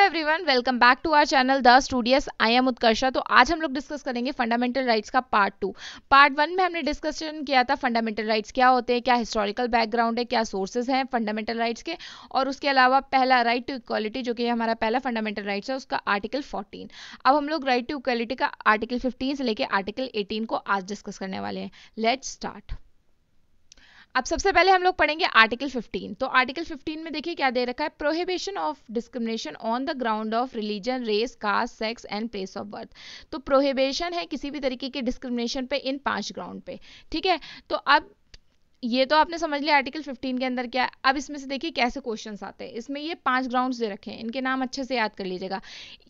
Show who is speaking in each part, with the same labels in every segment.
Speaker 1: everyone welcome back to our channel the studious I am Utkarsha तो आज हम लोग डिस्कस करेंगे फंडामेंटल राइट्स का पार्ट टू पार्ट वन में हमने डिस्कशन किया था फंडामेंटल राइट्स क्या होते हैं क्या हिस्टोरिकल बैकग्राउंड है क्या सोर्सेज हैं फंडामेंटल राइट्स के और उसके अलावा पहला राइट टू इक्वालिटी जो कि हमारा पहला फंडामेंटल राइट्स है उसका आर्टिकल फोर्टीन अब हम लोग राइट टू इक्वालिटी का आर्टिकल फिफ्टीन से लेकर आर्टिकल एटीन को आज डिस्कस करने वाले हैं लेट स्टार्ट अब सबसे पहले हम लोग पढ़ेंगे आर्टिकल 15 तो आर्टिकल 15 में देखिए क्या दे रखा है prohibition of discrimination on the ground of religion race caste sex and place of birth तो प्रोहिबिशन है किसी भी तरीके के डिस्क्रिमिनेशन पे इन पांच ग्राउंड पे ठीक है तो अब ये तो आपने समझ लिया आर्टिकल 15 के अंदर क्या है अब इसमें से देखिए कैसे क्वेश्चंस आते हैं इसमें ये पांच ग्राउंड्स दे रखे हैं इनके नाम अच्छे से याद कर लीजिएगा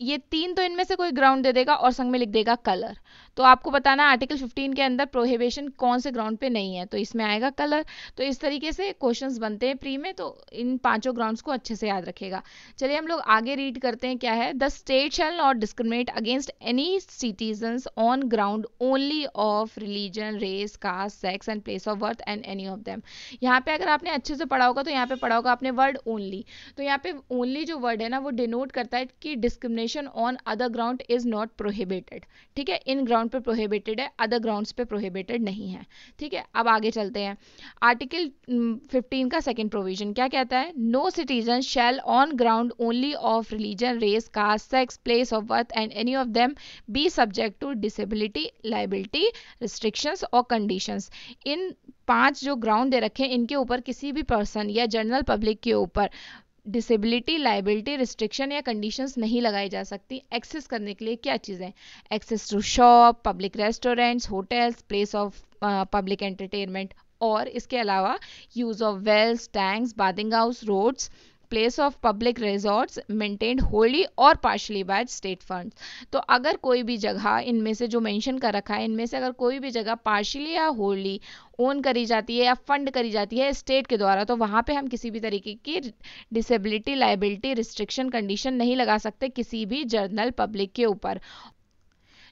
Speaker 1: ये तीन तो इनमें से कोई ग्राउंड दे देगा और संग में लिख देगा कलर तो आपको बताना आर्टिकल 15 के अंदर प्रोहिबिशन कौन से ग्राउंड पे नहीं है तो इसमें आएगा कलर तो इस तरीके से क्वेश्चंस बनते हैं प्री में तो इन पांचों ग्राउंड्स को अच्छे से याद रखेगा चलिए हम लोग आगे रीड करते हैं क्या है the state shall not discriminate against any citizens on ground only of religion race caste sex and place of birth and any of them यहाँ पे अगर आपने अच्छे से पढ़ा होगा तो यहाँ पे पढ़ा होगा आपने वर्ड ओनली तो यहाँ पे ओनली जो वर्ड है ना वो डिनोट करता है कि discrimination on other ground is not prohibited ठीक है इन ग्राउंड ग्राउंड पे प्रोहिबिटेड है अदर ग्राउंड्स पे प्रोहिबिटेड नहीं है ठीक है अब आगे चलते हैं आर्टिकल 15 mm, का सेकंड प्रोविजन क्या कहता है no citizen shall on ground only of religion race caste sex place of birth and any of them be subject to disability liability restrictions और कंडीशंस इन पांच जो ग्राउंड दे रखे हैं इनके ऊपर किसी भी पर्सन या जनरल पब्लिक के ऊपर डिसेबिलिटी लाइबिलिटी रिस्ट्रिक्शन या कंडीशंस नहीं लगाई जा सकती एक्सेस करने के लिए क्या चीज़ें access to shop public restaurants hotels place of public entertainment और इसके अलावा use of wells tanks bathing house roads place of public resorts maintained wholly और पार्शली बाय स्टेट फंड्स तो अगर कोई भी जगह इनमें से जो मेंशन कर रखा है इनमें से अगर कोई भी जगह पार्शली या होली ओन करी जाती है या फंड करी जाती है स्टेट के द्वारा तो वहाँ पे हम किसी भी तरीके की डिसेबिलिटी लाइबिलिटी रिस्ट्रिक्शन कंडीशन नहीं लगा सकते किसी भी जर्नल पब्लिक के ऊपर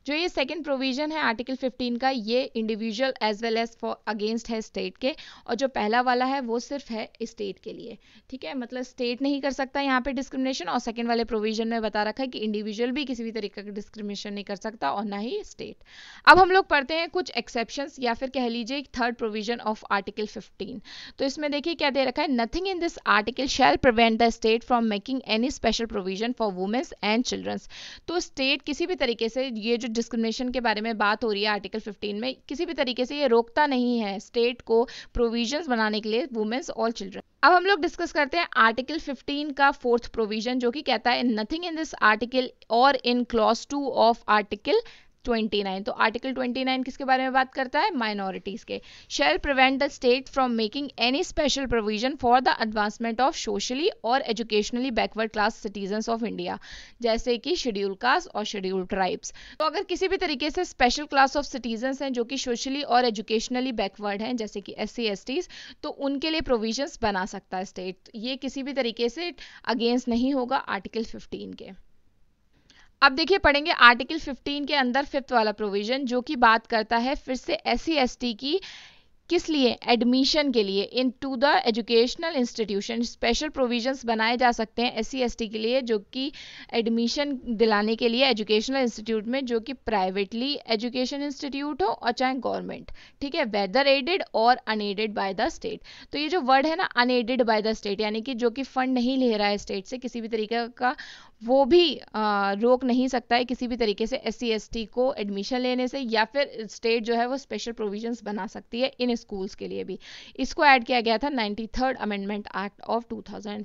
Speaker 1: जो ये सेकंड प्रोविजन है आर्टिकल 15 का ये individual as well as for against है स्टेट के और जो पहला वाला है वो सिर्फ है स्टेट के लिए ठीक है मतलब स्टेट नहीं कर सकता यहाँ पे डिस्क्रिमिनेशन और सेकेंड वाले प्रोविजन में बता रखा है कि इंडिविजुअल भी किसी भी तरीके का डिस्क्रिमिनेशन नहीं कर सकता और ना ही स्टेट अब हम लोग पढ़ते हैं कुछ एक्सेप्शन या फिर कह लीजिए third provision of article fifteen तो इसमें देखिए क्या दे रखा है nothing in this article shall prevent the state from making any special provision for womens and childrens तो स्टेट किसी भी तरीके से ये जो डिस्क्रिमिनेशन के बारे में बात हो रही है आर्टिकल 15 में किसी भी तरीके से ये रोकता नहीं है स्टेट को प्रोविजंस बनाने के लिए वुमेन्स और चिल्ड्रन अब हम लोग डिस्कस करते हैं आर्टिकल 15 का फोर्थ प्रोविजन जो कि कहता है नथिंग इन दिस आर्टिकल और in clause two of article 29 तो आर्टिकल 29 किसके बारे में बात करता है माइनॉरिटीज के shall prevent the state from making any special provision for the advancement of socially और educationally backward class citizen of India जैसे कि शेड्यूल कास्ट और शेड्यूल ट्राइब्स तो अगर किसी भी तरीके से स्पेशल क्लास ऑफ सिटीजन हैं जो कि सोशली और एजुकेशनली बैकवर्ड हैं जैसे कि एस सी एस तो उनके लिए प्रोविजंस बना सकता है स्टेट ये किसी भी तरीके से अगेंस्ट नहीं होगा आर्टिकल फिफ्टीन के अब देखिए पढ़ेंगे आर्टिकल 15 के अंदर फिफ्थ वाला प्रोविजन जो कि बात करता है फिर से एस सी की किस लिए एडमिशन के लिए into the educational institution special provisions बनाए जा सकते हैं एस सी के लिए जो कि एडमिशन दिलाने के लिए एजुकेशनल इंस्टीट्यूट में जो कि प्राइवेटली एजुकेशन इंस्टीट्यूट हो और चाहे गवर्नमेंट ठीक है वेदर एडेड और अनएडेड बाय द स्टेट तो ये जो वर्ड है ना अनएडेड बाय द स्टेट यानी कि जो कि फंड नहीं ले रहा है स्टेट से किसी भी तरीके का वो भी आ, रोक नहीं सकता है किसी भी तरीके से एस सी को एडमिशन लेने से या फिर स्टेट जो है वो स्पेशल प्रोविजंस बना सकती है इन स्कूल्स के लिए भी इसको ऐड किया गया था ninety third amendment act of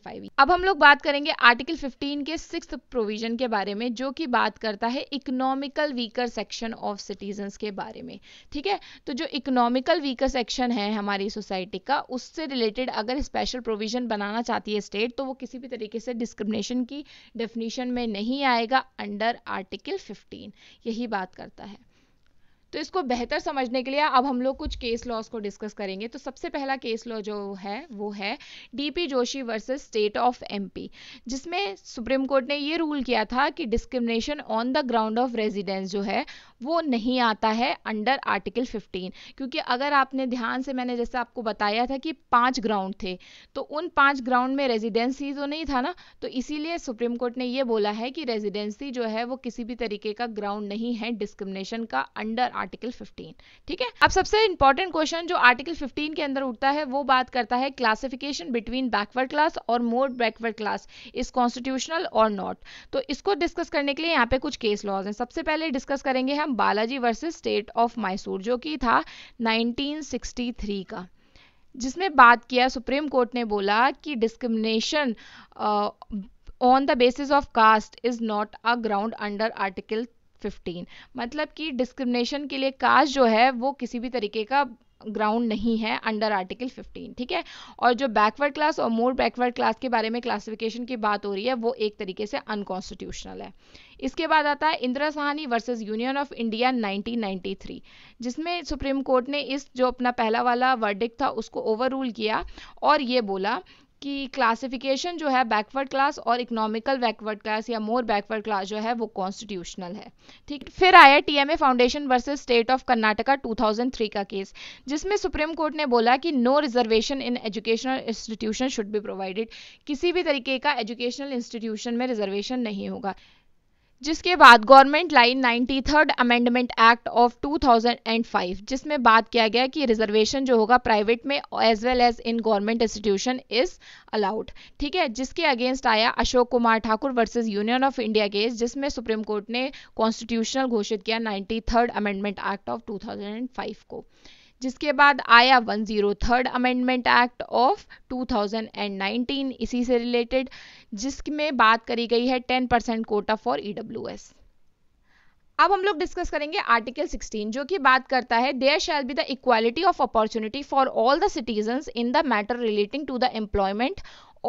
Speaker 1: five अब हम लोग बात करेंगे आर्टिकल फिफ्टीन के सिक्स प्रोविजन के बारे में जो कि बात करता है economical weaker section of citizen के बारे में ठीक है तो जो इकोनॉमिकल वीकर सेक्शन है हमारी सोसाइटी का उससे रिलेटेड अगर स्पेशल प्रोविजन बनाना चाहती है स्टेट तो वो किसी भी तरीके से डिस्क्रिमिनेशन की डेफिने डेफिनेशन में नहीं आएगा अंडर आर्टिकल 15 यही बात करता है तो इसको बेहतर समझने के लिए अब हम लोग कुछ केस लॉज को डिस्कस करेंगे तो सबसे पहला केस लॉ जो है वो है DP Joshi versus state of MP जिसमें सुप्रीम कोर्ट ने ये रूल किया था कि discrimination on the ground of residence जो है वो नहीं आता है अंडर आर्टिकल 15 क्योंकि अगर आपने ध्यान से मैंने जैसे आपको बताया था कि पाँच ग्राउंड थे तो उन पाँच ग्राउंड में रेजिडेंसी तो नहीं था ना तो इसीलिए सुप्रीम कोर्ट ने ये बोला है कि रेजिडेंसी जो है वो किसी भी तरीके का ग्राउंड नहीं है डिस्क्रिमिनेशन का अंडर आर्टिकल 15 ठीक है अब सबसे इंपॉर्टेंट क्वेश्चन जो आर्टिकल 15 के अंदर उठता है वो बात करता है क्लासिफिकेशन बिटवीन बैकवर्ड क्लास और more backward class is constitutional और नॉट तो इसको डिस्कस करने के लिए यहाँ पे कुछ केस लॉज हैं सबसे पहले डिस्कस करेंगे हम Balaji versus state of Mysore जो कि था नाइनटीन का जिसमें बात किया सुप्रीम कोर्ट ने बोला कि discrimination on the basis of caste is not a ground under article fifteen मतलब कि डिस्क्रिमिनेशन के लिए कास्ट जो है वो किसी भी तरीके का ग्राउंड नहीं है अंडर आर्टिकल 15 ठीक है और जो बैकवर्ड क्लास और मोर बैकवर्ड क्लास के बारे में क्लासिफिकेशन की बात हो रही है वो एक तरीके से अनकॉन्स्टिट्यूशनल है इसके बाद आता है Indira Sahani versus union of India 1993 जिसमें सुप्रीम कोर्ट ने इस जो अपना पहला वाला वर्डिक था उसको ओवर रूल किया और ये बोला कि क्लासिफिकेशन जो है बैकवर्ड क्लास और इकोनॉमिकल बैकवर्ड क्लास या मोर बैकवर्ड क्लास जो है वो कॉन्स्टिट्यूशनल है ठीक फिर आया TMA foundation versus state of Karnataka 2003 का केस जिसमें सुप्रीम कोर्ट ने बोला कि no reservation in educational institution should be provided किसी भी तरीके का एजुकेशनल इंस्टीट्यूशन में रिजर्वेशन नहीं होगा जिसके बाद गवर्नमेंट लाइन ninety third amendment act of 2005 जिसमें बात किया गया कि रिजर्वेशन जो होगा प्राइवेट में as well as in government institution is allowed ठीक है जिसके अगेंस्ट आया Ashok Kumar Thakur versus union of India case जिसमें सुप्रीम कोर्ट ने कॉन्स्टिट्यूशनल घोषित किया ninety amendment act of two को जिसके बाद आया one zero third amendment act of 2019 इसी से रिलेटेड जिसमें बात करी गई है 10 परसेंट कोटा फॉर ई अब हम लोग डिस्कस करेंगे आर्टिकल 16 जो कि बात करता है there shall be the equality of opportunity for all the citizens in the matter relating to the employment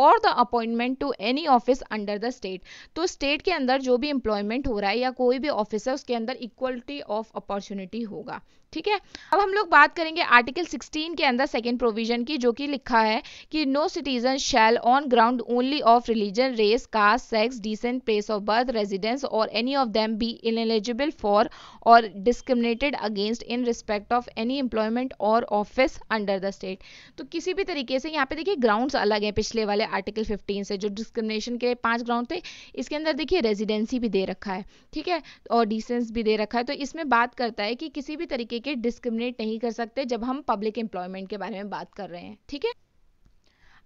Speaker 1: और the appointment to any office under the state तो स्टेट के अंदर जो भी एम्प्लॉयमेंट हो रहा है या कोई भी ऑफिस है उसके अंदर इक्वलिटी ऑफ अपॉर्चुनिटी होगा ठीक है अब हम लोग बात करेंगे आर्टिकल 16 के अंदर सेकेंड प्रोविजन की जो कि लिखा है कि no citizen shall on ground only of religion race caste sex descent place of birth residence और any of them be eligible for और discriminated against in respect of any employment और office under the state तो किसी भी तरीके से यहाँ पे देखिए ग्राउंड अलग है पिछले वाले आर्टिकल फिफ्टीन से जो डिस्क्रिमिनेशन के पांच ग्राउंड थे इसके अंदर देखिए रेजिडेंसी भी दे रखा है ठीक है और डिसेंस भी दे रखा है तो इसमें बात करता है कि किसी भी तरीके तरीके डिस्क्रिमिनेट नहीं कर सकते जब हम पब्लिक एम्प्लॉयमेंट के बारे में बात कर रहे हैं ठीक है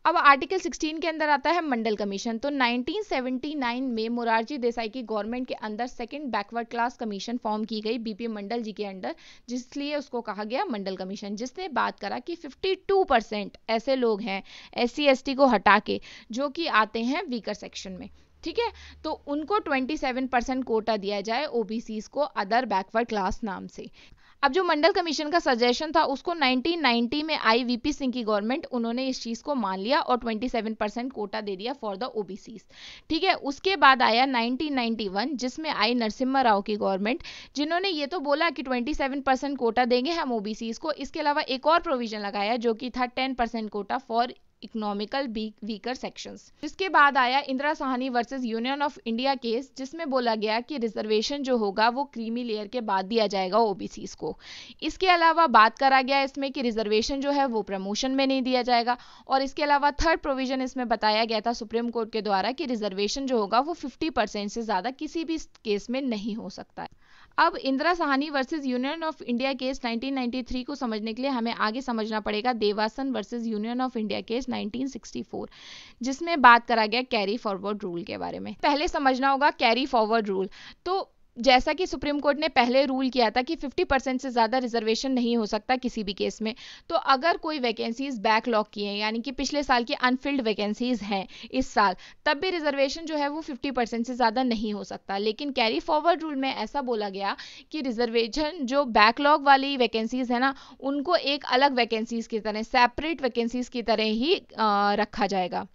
Speaker 1: अब आर्टिकल 16 के अंदर आता है मंडल कमीशन तो 1979 में मुरारजी देसाई की गवर्नमेंट के अंदर second backward class commission form की गई बीपी मंडल जी के अंडर जिसलिए उसको कहा गया मंडल कमीशन जिसने बात करा कि 52 परसेंट ऐसे लोग हैं एस सी को हटा के जो कि आते हैं वीकर सेक्शन में ठीक है तो उनको 27 परसेंट कोटा दिया जाए ओबीसी को अदर बैकवर्ड क्लास नाम से अब जो मंडल कमीशन का सजेशन था उसको 1990 में आई वीपी सिंह की गवर्नमेंट उन्होंने इस चीज को मान लिया और 27 परसेंट कोटा दे दिया फॉर द ओबीसी ठीक है उसके बाद आया 1991 जिसमें आई नरसिम्हा राव की गवर्नमेंट जिन्होंने ये तो बोला कि 27 परसेंट कोटा देंगे हम ओबीसी को इसके अलावा एक और प्रोविजन लगाया जो कि था ten percent quota for economical weaker sections इसके बाद आया Indira Sahni versus union of India case जिसमें बोला गया कि रिजर्वेशन जो होगा वो क्रीमी लेयर के बाद दिया जाएगा ओबीसी को इसके अलावा बात करा गया इसमें कि रिजर्वेशन जो है वो प्रमोशन में नहीं दिया जाएगा और इसके अलावा थर्ड प्रोविजन इसमें बताया गया था सुप्रीम कोर्ट के द्वारा कि रिजर्वेशन जो होगा वो फिफ्टी से ज़्यादा किसी भी केस में नहीं हो सकता है अब Indira Sahani versus union of India case 1993 को समझने के लिए हमें आगे समझना पड़ेगा Devadasan versus union of India case 1964 जिसमें बात करा गया कैरी फॉरवर्ड रूल के बारे में पहले समझना होगा कैरी फॉरवर्ड रूल तो जैसा कि सुप्रीम कोर्ट ने पहले रूल किया था कि 50 परसेंट से ज़्यादा रिजर्वेशन नहीं हो सकता किसी भी केस में तो अगर कोई वैकेंसीज बैकलॉग की हैं यानी कि पिछले साल की अनफिल्ड वैकेंसीज हैं इस साल तब भी रिजर्वेशन जो है वो 50 परसेंट से ज़्यादा नहीं हो सकता लेकिन कैरी फॉरवर्ड रूल में ऐसा बोला गया कि रिजर्वेशन जो बैकलॉग वाली वैकेंसीज है ना उनको एक अलग वैकेंसीज की तरह सेपरेट वैकेंसीज की तरह ही आ, रखा जाएगा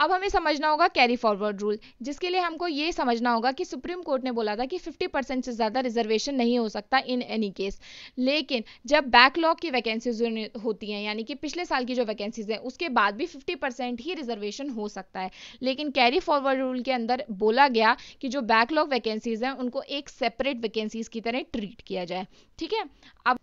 Speaker 1: अब हमें समझना होगा कैरी फॉरवर्ड रूल जिसके लिए हमको ये समझना होगा कि सुप्रीम कोर्ट ने बोला था कि 50 परसेंट से ज़्यादा रिजर्वेशन नहीं हो सकता इन एनी केस लेकिन जब बैकलॉग की वैकेंसीज होती हैं यानी कि पिछले साल की जो वैकेंसीज हैं उसके बाद भी 50 परसेंट ही रिजर्वेशन हो सकता है लेकिन कैरी फॉरवर्ड रूल के अंदर बोला गया कि जो बैकलॉग वैकेंसीज हैं उनको एक सेपरेट वैकेंसीज की तरह ट्रीट किया जाए ठीक है अब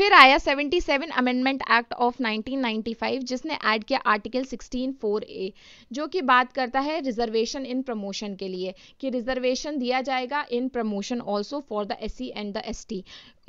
Speaker 1: फिर आया 77 अमेंडमेंट एक्ट ऑफ 1995 जिसने ऐड किया आर्टिकल 16 फोर ए जो कि बात करता है रिजर्वेशन इन प्रमोशन के लिए कि रिजर्वेशन दिया जाएगा in promotion also for the S and the S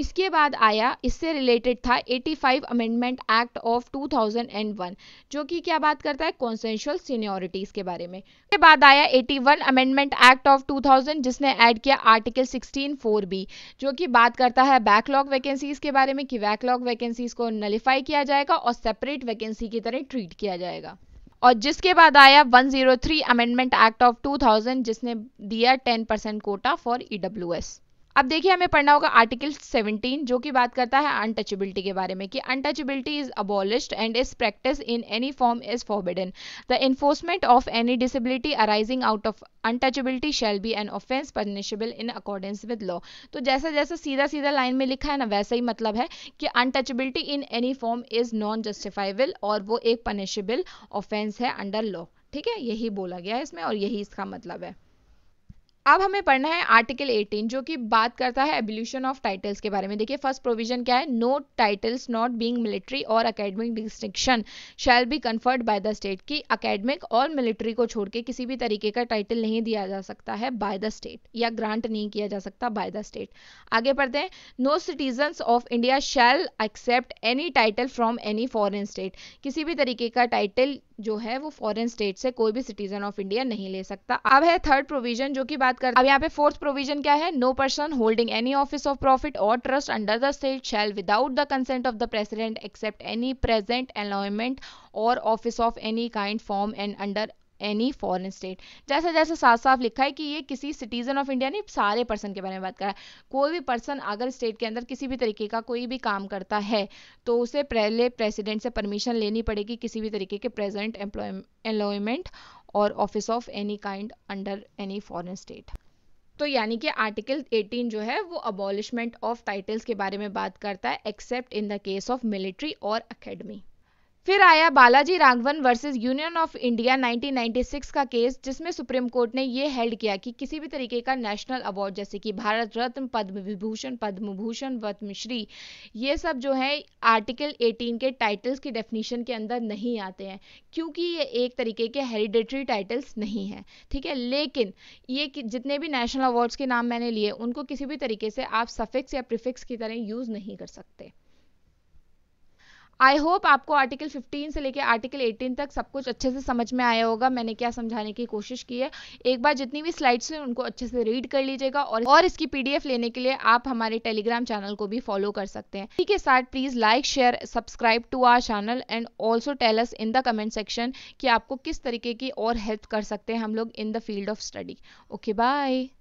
Speaker 1: इसके बाद आया इससे रिलेटेड था 85 अमेंडमेंट एक्ट ऑफ 2001 जो कि क्या बात करता है कॉन्सेंशुअल सीनियोरिटीज के बारे में इसके बाद आया 81 अमेंडमेंट एक्ट ऑफ 2000 जिसने ऐड किया आर्टिकल 16 फोर बी जो कि बात करता है बैकलॉग वैकेंसीज के बारे में कि बैकलॉग वैकेंसीज को नलीफाई किया जाएगा और सेपरेट वैकेंसी की तरह ट्रीट किया जाएगा और जिसके बाद आया 103 अमेंडमेंट एक्ट ऑफ 2000 जिसने दिया 10 परसेंट कोटा फॉर ईडब्ल्यूएस अब देखिए हमें पढ़ना होगा आर्टिकल 17 जो कि बात करता है अनटचेबिलिटी के बारे में कि untouchability is abolished and is practice in any form is forbidden the enforcement of any disability arising out of untouchability shall be an offence punishable in accordance with law तो जैसा जैसा सीधा सीधा लाइन में लिखा है ना वैसा ही मतलब है कि untouchability in any form is non justifiable और वो एक पनिशेबल ऑफेंस है अंडर लॉ ठीक है यही बोला गया है इसमें और यही इसका मतलब है अब हमें पढ़ना है आर्टिकल 18 जो कि बात करता है एबल्यूशन ऑफ टाइटल्स के बारे में देखिए फर्स्ट प्रोविजन क्या है no titles not being military और academic distinction shall be conferred by the state कि एकेडमिक और मिलिट्री को छोड़ के किसी भी तरीके का टाइटल नहीं दिया जा सकता है बाय द स्टेट या ग्रांट नहीं किया जा सकता बाय द स्टेट आगे पढ़ते हैं no citizens of India shall accept any title from any foreign state किसी भी तरीके का टाइटल जो है वो फॉरन स्टेट से कोई भी सिटीजन ऑफ इंडिया नहीं ले सकता अब है थर्ड प्रोविजन जो कि बात बात करते हैं अब यहाँ पे फोर्थ प्रोविजन क्या है no person holding any office of profit और trust under the state shall without the consent of the president accept any present emolument और office of any kind from and under any foreign state जैसे जैसे साफ साफ लिखा है कि ये किसी सिटीजन ऑफ इंडिया नहीं सारे पर्सन के बारे में बात कर रहा है कोई भी पर्सन अगर स्टेट के अंदर किसी भी तरीके का कोई भी काम करता है तो उसे पहले प्रेसिडेंट से परमिशन लेनी पड़ेगी किसी भी तरीके के प्रेजेंट एम्प्लॉय एम्प्लॉयमेंट और office of any kind under any foreign state तो यानी कि आर्टिकल 18 जो है वो अबॉलिशमेंट ऑफ टाइटल्स के बारे में बात करता है except in the case of military और अकेडमी फिर आया Balaji Raghavan versus union of India 1996 का केस जिसमें सुप्रीम कोर्ट ने यह हेल्ड किया कि किसी भी तरीके का नेशनल अवार्ड जैसे कि भारत रत्न पद्म विभूषण पद्म भूषण पद्मश्री ये सब जो है आर्टिकल 18 के टाइटल्स की डेफिनेशन के अंदर नहीं आते हैं क्योंकि ये एक तरीके के हेरिडेटरी टाइटल्स नहीं हैं ठीक है लेकिन ये जितने भी नेशनल अवार्ड्स के नाम मैंने लिए उनको किसी भी तरीके से आप सफिक्स या प्रिफिक्स की तरह यूज़ नहीं कर सकते आई होप आपको आर्टिकल 15 से लेकर आर्टिकल 18 तक सब कुछ अच्छे से समझ में आया होगा मैंने क्या समझाने की कोशिश की है एक बार जितनी भी स्लाइड्स हैं उनको अच्छे से रीड कर लीजिएगा और और इसकी पीडीएफ लेने के लिए आप हमारे टेलीग्राम चैनल को भी फॉलो कर सकते हैं इसी के साथ please like share subscribe to our channel and also tells in the comment section कि आपको किस तरीके की और हेल्प कर सकते हैं हम लोग in the field of study okay bye